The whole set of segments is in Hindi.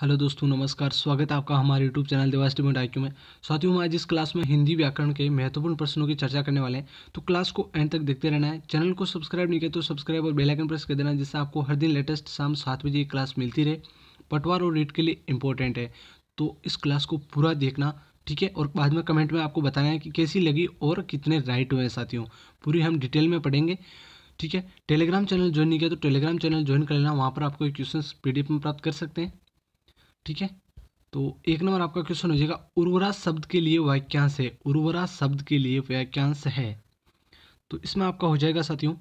हेलो दोस्तों नमस्कार स्वागत है आपका हमारे यूट्यूब चैनल देवा स्टूडेंट आई में साथियों हम आज इस क्लास में हिंदी व्याकरण के महत्वपूर्ण प्रश्नों की चर्चा करने वाले हैं तो क्लास को एंड तक देखते रहना है चैनल को सब्सक्राइब नहीं किया तो सब्सक्राइब और बेल आइकन प्रेस कर देना जिससे आपको हर दिन लेटेस्ट शाम सात बजे क्लास मिलती रहे पटवार और रेट के लिए इंपॉर्टेंट है तो इस क्लास को पूरा देखना ठीक है और बाद में कमेंट में आपको बताना है कि कैसी लगी और कितने राइट हुए हैं साथियों पूरी हम डिटेल में पढ़ेंगे ठीक है टेलीग्राम चैनल ज्वाइन नहीं किया तो टेलीग्राम चैनल ज्वाइन कर लेना वहाँ पर आपको क्वेश्चन पीडीएफ में प्राप्त कर सकते हैं ठीक है तो एक नंबर आपका क्वेश्चन हो जाएगा उर्वरा शब्द के लिए वाक्यांश है उर्वरा शब्द के लिए वाक्यांश है तो इसमें आपका हो जाएगा साथियों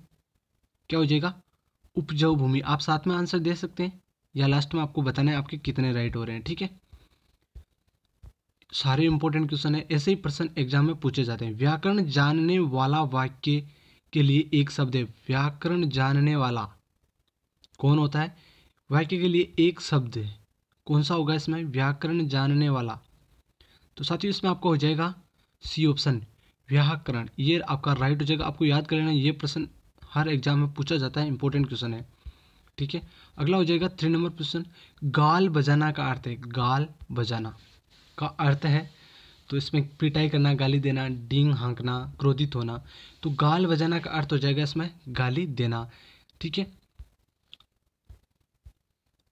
क्या हो जाएगा उपजाऊ भूमि आप साथ में आंसर दे सकते हैं या लास्ट में आपको बताना है आपके कितने राइट हो रहे हैं ठीक है सारे इंपॉर्टेंट क्वेश्चन है ऐसे ही प्रश्न एग्जाम में पूछे जाते हैं व्याकरण जानने वाला वाक्य के लिए एक शब्द है व्याकरण जानने वाला कौन होता है वाक्य के लिए एक शब्द है कौन सा होगा इसमें व्याकरण जानने वाला तो साथियों इसमें आपका हो जाएगा सी ऑप्शन व्याकरण ये आपका राइट हो जाएगा आपको याद कर लेना ये प्रश्न हर एग्जाम में पूछा जाता है इंपॉर्टेंट क्वेश्चन है ठीक है अगला हो जाएगा थ्री नंबर क्वेश्चन गाल बजाना का अर्थ है गाल बजाना का अर्थ है तो इसमें पिटाई करना गाली देना डींग हाँकना क्रोधित होना तो गाल बजाना का अर्थ हो जाएगा इसमें गाली देना ठीक है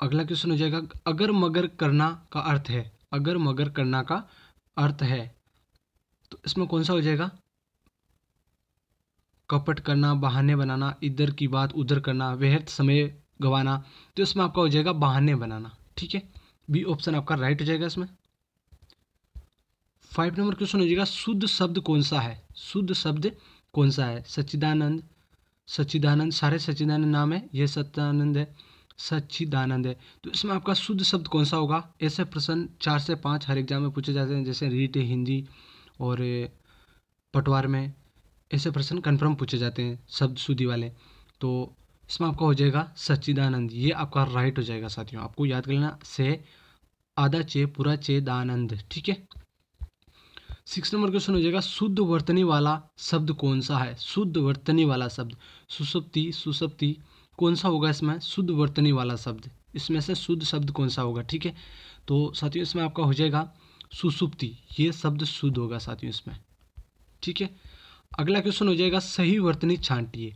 अगला क्वेश्चन हो जाएगा अगर मगर करना का अर्थ है अगर मगर करना का अर्थ है तो इसमें कौन सा हो जाएगा कपट करना बहाने बनाना इधर की बात उधर करना व्यर्थ समय गवाना तो इसमें आपका हो जाएगा बहाने बनाना ठीक है बी ऑप्शन आपका राइट हो जाएगा इसमें फाइव नंबर क्वेश्चन हो जाएगा शुद्ध शब्द कौन सा है शुद्ध शब्द कौन सा है सच्चिदानंद सच्चिदानंद सारे सच्चिदानंद नाम है यह सत्यानंद है सच्चिदानंद है तो इसमें आपका शुद्ध शब्द कौन सा होगा ऐसे प्रश्न चार से पाँच हर एग्जाम में पूछे जाते हैं जैसे रीट हिंदी और पटवार में ऐसे प्रश्न कन्फर्म पूछे जाते हैं शब्द शुद्धि वाले तो इसमें आपका हो जाएगा सच्चिदानंद ये आपका राइट हो जाएगा साथियों आपको याद कर लेना से आधा चे पूरा चे दानंद ठीक है सिक्स नंबर क्वेश्चन हो जाएगा शुद्ध वर्तनी वाला शब्द कौन सा है शुद्ध वर्तनी वाला शब्द सुसुप्ति सुसुप्ति कौन सा होगा इसमें शुद्ध वर्तनी वाला शब्द इसमें से शुद्ध शब्द कौन सा होगा ठीक है तो साथियों इसमें आपका हो जाएगा सुसुप्ति ये शब्द शुद्ध होगा साथियों इसमें ठीक है अगला क्वेश्चन हो जाएगा सही वर्तनी छांटिए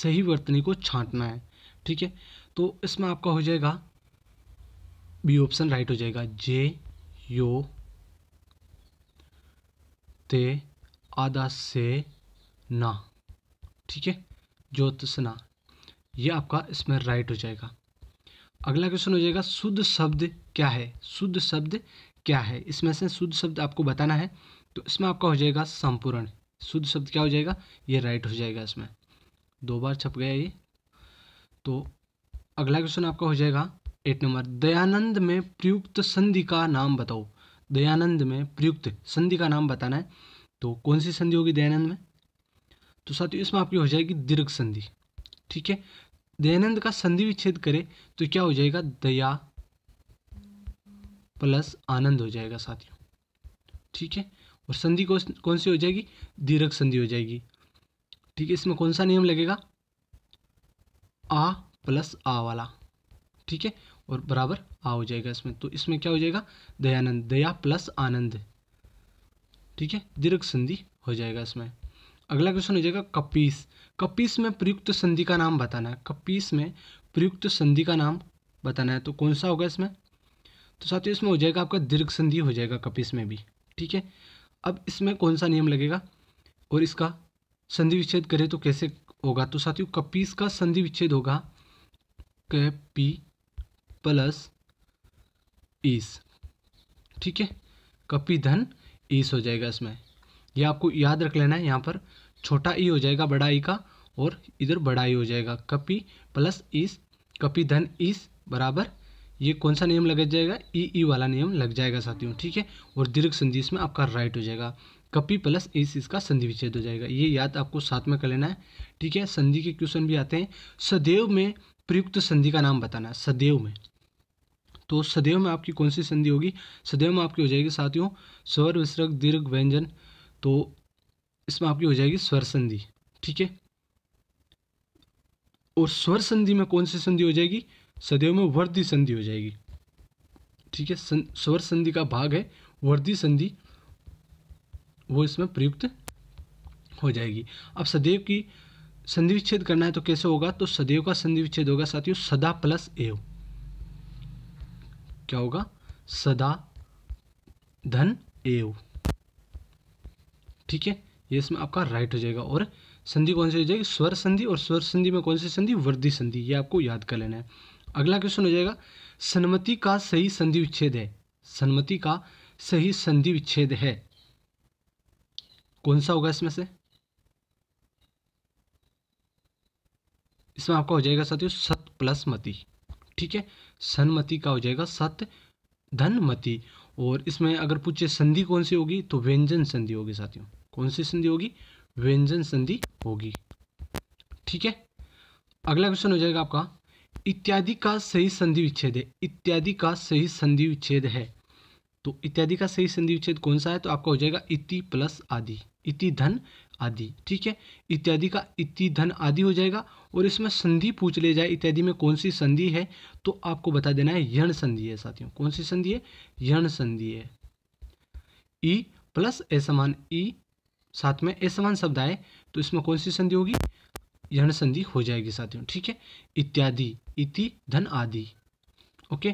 सही वर्तनी को छांटना है ठीक है तो इसमें आपका हो जाएगा बी ऑप्शन राइट हो जाएगा जे यो ते आदा से ना ठीक है ज्योत्सना ये आपका इसमें राइट हो जाएगा अगला क्वेश्चन हो जाएगा शुद्ध शब्द क्या है शुद्ध शब्द क्या है इसमें से शुद्ध शब्द आपको बताना है तो इसमें आपका हो जाएगा संपूर्ण शुद्ध शब्द क्या हो जाएगा ये राइट हो जाएगा इसमें दो बार छप गया ये तो अगला क्वेश्चन आपका हो जाएगा एट नंबर दयानंद में प्रयुक्त संधि का नाम बताओ दयानंद में प्रयुक्त संधि का नाम बताना है तो कौन सी संधि होगी दयानंद में तो साथियों इसमें आपकी हो जाएगी दीर्घ संधि ठीक है दयानंद का संधि विच्छेद करें तो क्या हो जाएगा दया प्लस आनंद हो जाएगा साथियों ठीक है और संधि कौन सी हो जाएगी दीर्घ संधि हो जाएगी ठीक है इसमें कौन सा नियम लगेगा आ प्लस आ वाला ठीक है और बराबर आ हो जाएगा इसमें तो इसमें क्या हो जाएगा दयानंद दया प्लस आनंद ठीक है दीर्घ संधि हो जाएगा इसमें अगला क्वेश्चन हो जाएगा कपीस कपीस में प्रयुक्त संधि का नाम बताना है कपीस में प्रयुक्त संधि का नाम बताना है तो कौन सा होगा इसमें तो साथियों इसमें हो जाएगा आपका दीर्घ संधि हो जाएगा कपीस में भी ठीक है अब इसमें कौन सा नियम लगेगा और इसका संधि विच्छेद करें तो कैसे होगा तो साथियों कपीस का संधि विच्छेद होगा क पी प्लस ईस ठीक है कपी धन ईस हो जाएगा इसमें यह आपको याद रख लेना है यहाँ पर छोटा ई हो जाएगा बड़ा ई का और इधर बढ़ाई हो जाएगा कपी प्लस इस कपी धन इस बराबर ये कौन सा नियम लग जाएगा ई ई वाला नियम लग जाएगा साथियों ठीक है और दीर्घ संधि इसमें आपका राइट हो जाएगा कपी प्लस इस इसका संधि विच्छेद हो जाएगा ये याद आपको साथ में कर लेना है ठीक है संधि के क्वेश्चन भी आते हैं सदैव में प्रयुक्त संधि का नाम बताना है सदैव में तो सदैव में आपकी कौन सी संधि होगी सदैव में आपकी हो जाएगी साथियों स्वर विसर्ग दीर्घ व्यंजन तो इसमें आपकी हो जाएगी स्वर संधि ठीक है और स्वर संधि में कौन सी संधि हो जाएगी सदैव में वर्दी संधि हो जाएगी ठीक है सं, स्वर संधि का भाग है वर्दी संधि वो इसमें प्रयुक्त हो जाएगी अब सदैव की संधि विच्छेद करना है तो कैसे होगा तो सदैव का संधि विच्छेद होगा साथियों सदा प्लस एव क्या होगा सदा धन एव ठीक है ये इसमें आपका राइट हो जाएगा और संधि कौन सी हो जाएगी स्वर संधि और स्वर संधि में कौन सी संधि वृद्धि संधि ये आपको याद कर लेना है अगला क्वेश्चन हो जाएगा सन्मति का सही संधि विच्छेद है सन्मति का सही संधि विच्छेद है कौन सा होगा इसमें से इसमें आपका हो जाएगा साथियों सत प्लस मति ठीक है सन्मति का हो जाएगा सत धन मति और इसमें अगर पूछे संधि कौन सी होगी तो व्यंजन संधि होगी साथियों कौन सी संधि होगी व्यंजन संधि होगी ठीक है अगला क्वेश्चन हो जाएगा आपका इत्यादि का सही संधि विच्छेद है इत्यादि का सही संधि विच्छेद है तो इत्यादि का सही संधि विच्छेद कौन सा है तो आपका हो जाएगा इति प्लस आदि इति धन आदि ठीक है इत्यादि का इति धन आदि हो जाएगा और इसमें संधि पूछ ले जाए इत्यादि में कौन सी संधि है तो आपको बता देना है यण संधि है साथियों कौन सी संधि है यण संधि है ई प्लस ए समान ई साथ में समान शब्द आए तो इसमें कौन सी संधि होगी यण संधि हो जाएगी साथियों ठीक है इत्यादि इति धन आदि ओके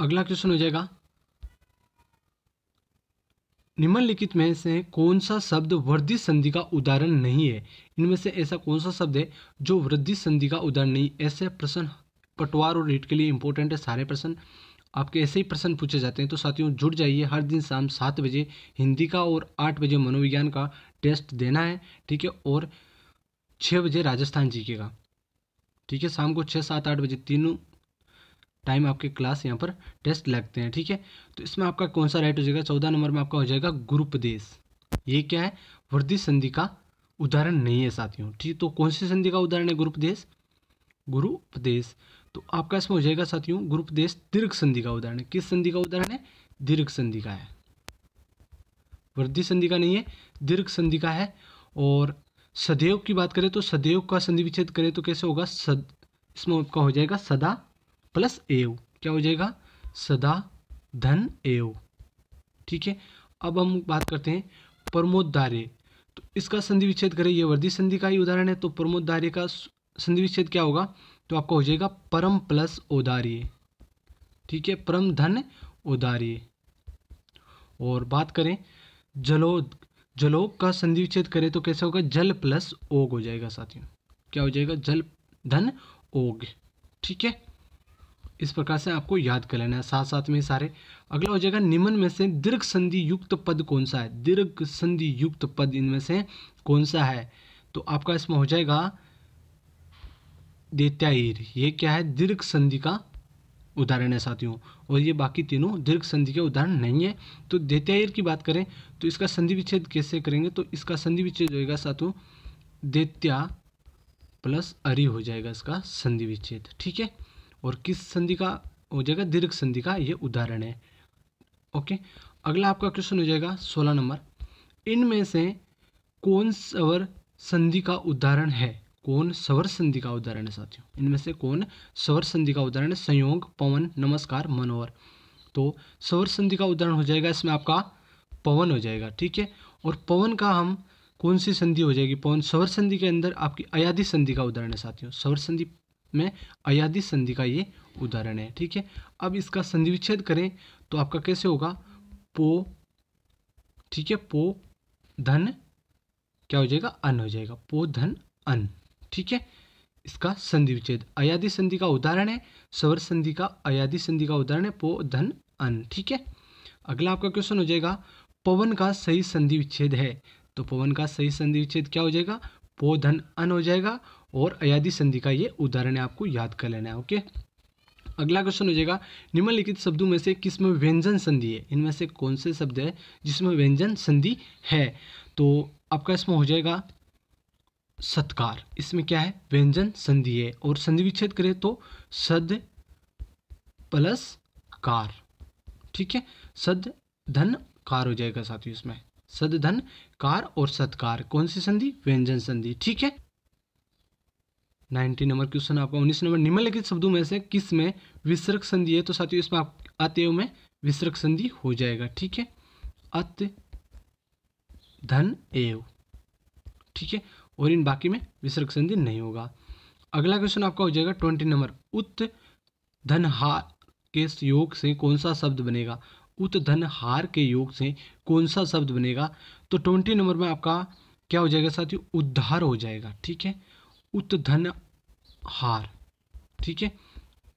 अगला क्वेश्चन हो जाएगा निम्नलिखित में से कौन सा शब्द वृद्धि संधि का उदाहरण नहीं है इनमें से ऐसा कौन सा शब्द है जो वृद्धि संधि का उदाहरण नहीं ऐसे प्रश्न पटवार और रीट के लिए इंपॉर्टेंट है सारे प्रश्न आपके ऐसे ही प्रश्न पूछे जाते हैं तो साथियों जुड़ जाइए हर दिन शाम सात बजे हिंदी का और आठ बजे मनोविज्ञान का टेस्ट देना है ठीक है और छः बजे राजस्थान जी का ठीक है शाम को छः सात आठ बजे तीनों टाइम आपके क्लास यहाँ पर टेस्ट लगते हैं ठीक है तो इसमें आपका कौन सा राइट हो जाएगा चौदह नंबर में आपका हो जाएगा गुरुपदेश ये क्या है वर्दी संधि का उदाहरण नहीं है साथियों ठीक तो कौन सी संधि का उदाहरण है गुरुपदेश गुरुपदेश तो आपका इसमें हो जाएगा साथियों ग्रुप देश दीर्घ संधि का उदाहरण है किस संधि का उदाहरण है दीर्घ संधि का है वृद्धि संधि का नहीं है दीर्घ संधि का है और सदैव की बात करें तो सदैव का संधि विच्छेद करें तो कैसे होगा सद इसमें आपका हो जाएगा सदा प्लस एव क्या हो जाएगा सदा धन एव ठीक है अब हम बात करते हैं प्रमोदार्य तो इसका संधि विच्छेद करें यह वर्दी संधि का ही उदाहरण है तो प्रमोदार्य का संधि विच्छेद क्या होगा तो आपका हो जाएगा परम प्लस उदारी ठीक है परम धन उदारी और बात करें जलो जलोक का संधिविच्छेद करें तो कैसे होगा जल प्लस ओग हो जाएगा साथियों क्या हो जाएगा जल धन ओग ठीक है इस प्रकार से आपको याद कर लेना है साथ साथ में सारे अगला हो जाएगा निम्न में से दीर्घ संधि युक्त पद कौन सा है दीर्घ संधि युक्त पद इनमें से कौन सा है तो आपका इसमें हो जाएगा देत्याईर ये क्या है दीर्घ संधि का उदाहरण है साथियों और ये बाकी तीनों दीर्घ संधि के उदाहरण नहीं है तो देत्याईर की बात करें तो इसका संधि विच्छेद कैसे करेंगे तो इसका संधि विच्छेद होगा साथियों देत्या प्लस अरी हो जाएगा इसका संधि विच्छेद ठीक है और किस संधि का हो जाएगा दीर्घ संधि का ये उदाहरण है ओके अगला आपका क्वेश्चन हो जाएगा सोलह नंबर इनमें से कौन सवर संधि का उदाहरण है कौन स्वर संधि का उदाहरण है साथियों इनमें से कौन स्वर संधि का उदाहरण है संयोग पवन नमस्कार मनोहर तो स्वर संधि का उदाहरण हो जाएगा इसमें आपका पवन हो जाएगा ठीक है और पवन का हम कौन सी संधि हो जाएगी पवन स्वर संधि के अंदर आपकी अयाधि संधि का उदाहरण है साथियों स्वर संधि में अयाधि संधि का ये उदाहरण है ठीक है अब इसका संधि विच्छेद करें तो आपका कैसे होगा पो ठीक है पो धन क्या हो जाएगा अन हो जाएगा पो धन अन ठीक है इसका संधि विच्छेद अयादी संधि का उदाहरण है सवर संधि का अयादी संधि का उदाहरण है पो धन अन ठीक है अगला आपका क्वेश्चन हो जाएगा पवन का सही संधि विच्छेद है तो पवन का सही संधि विच्छेद क्या हो जाएगा पो धन अन हो जाएगा और अयादी संधि का ये उदाहरण है आपको याद कर लेना है ओके अगला क्वेश्चन हो जाएगा निम्नलिखित शब्दों में से किस में व्यंजन संधि है इनमें से कौन से शब्द है जिसमें व्यंजन संधि है तो आपका इसमें हो जाएगा सत्कार इसमें क्या है व्यंजन संधि है और संधि विच्छेद करें तो सद प्लस कार ठीक है सद धन कार हो जाएगा साथियों इसमें सद धन कार और सत्कार कौन सी संधि व्यंजन संधि ठीक है नाइनटी नंबर क्वेश्चन आपका उन्नीस नंबर निम्नलिखित शब्दों में से किस में विसर्ग संधि है तो साथियों इसमें आप अतएव में विसर्ग संधि हो जाएगा ठीक है अत धन एव ठीक है और इन बाकी में विसर्ग संधि नहीं होगा अगला क्वेश्चन आपका हो जाएगा ट्वेंटी नंबर उत धनहार के योग से कौन सा शब्द बनेगा उत धनहार के योग से कौन सा शब्द बनेगा तो ट्वेंटी नंबर में आपका क्या हो जाएगा साथियों उद्धार हो जाएगा ठीक है उत धन हार ठीक है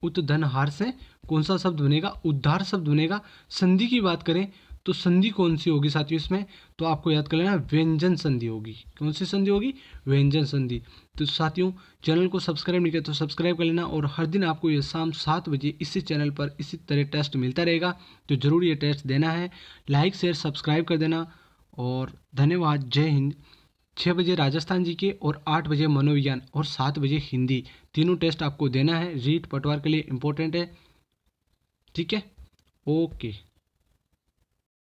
उत धन हार से कौन सा शब्द बनेगा उद्धार शब्द बनेगा संधि की बात करें तो संधि कौन सी होगी साथियों इसमें तो आपको याद कर लेना व्यंजन संधि होगी कौन सी संधि होगी व्यंजन संधि तो साथियों चैनल को सब्सक्राइब नहीं किया तो सब्सक्राइब कर लेना और हर दिन आपको ये शाम सात बजे इसी चैनल पर इसी तरह टेस्ट मिलता रहेगा तो ज़रूर ये टेस्ट देना है लाइक शेयर सब्सक्राइब कर देना और धन्यवाद जय हिंद छः बजे राजस्थान जी के और आठ बजे मनोविज्ञान और सात बजे हिंदी तीनों टेस्ट आपको देना है रीट पटवार के लिए इम्पोर्टेंट है ठीक है ओके